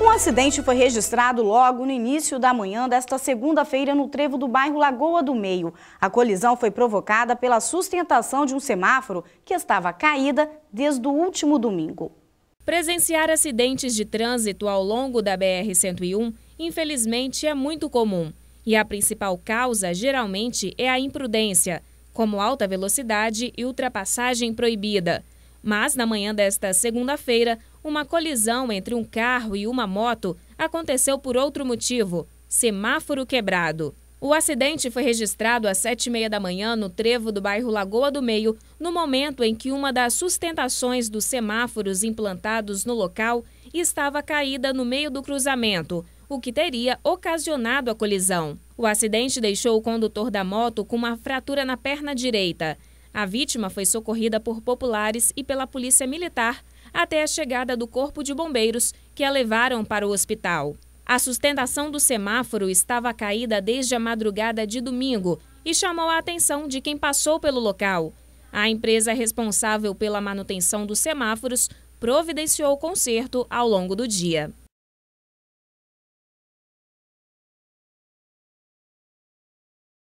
Um acidente foi registrado logo no início da manhã desta segunda-feira no trevo do bairro Lagoa do Meio. A colisão foi provocada pela sustentação de um semáforo que estava caída desde o último domingo. Presenciar acidentes de trânsito ao longo da BR-101, infelizmente, é muito comum. E a principal causa, geralmente, é a imprudência, como alta velocidade e ultrapassagem proibida. Mas, na manhã desta segunda-feira, uma colisão entre um carro e uma moto aconteceu por outro motivo: semáforo quebrado. O acidente foi registrado às sete e meia da manhã no trevo do bairro Lagoa do Meio, no momento em que uma das sustentações dos semáforos implantados no local estava caída no meio do cruzamento, o que teria ocasionado a colisão. O acidente deixou o condutor da moto com uma fratura na perna direita. A vítima foi socorrida por populares e pela polícia militar até a chegada do corpo de bombeiros, que a levaram para o hospital. A sustentação do semáforo estava caída desde a madrugada de domingo e chamou a atenção de quem passou pelo local. A empresa responsável pela manutenção dos semáforos providenciou o conserto ao longo do dia.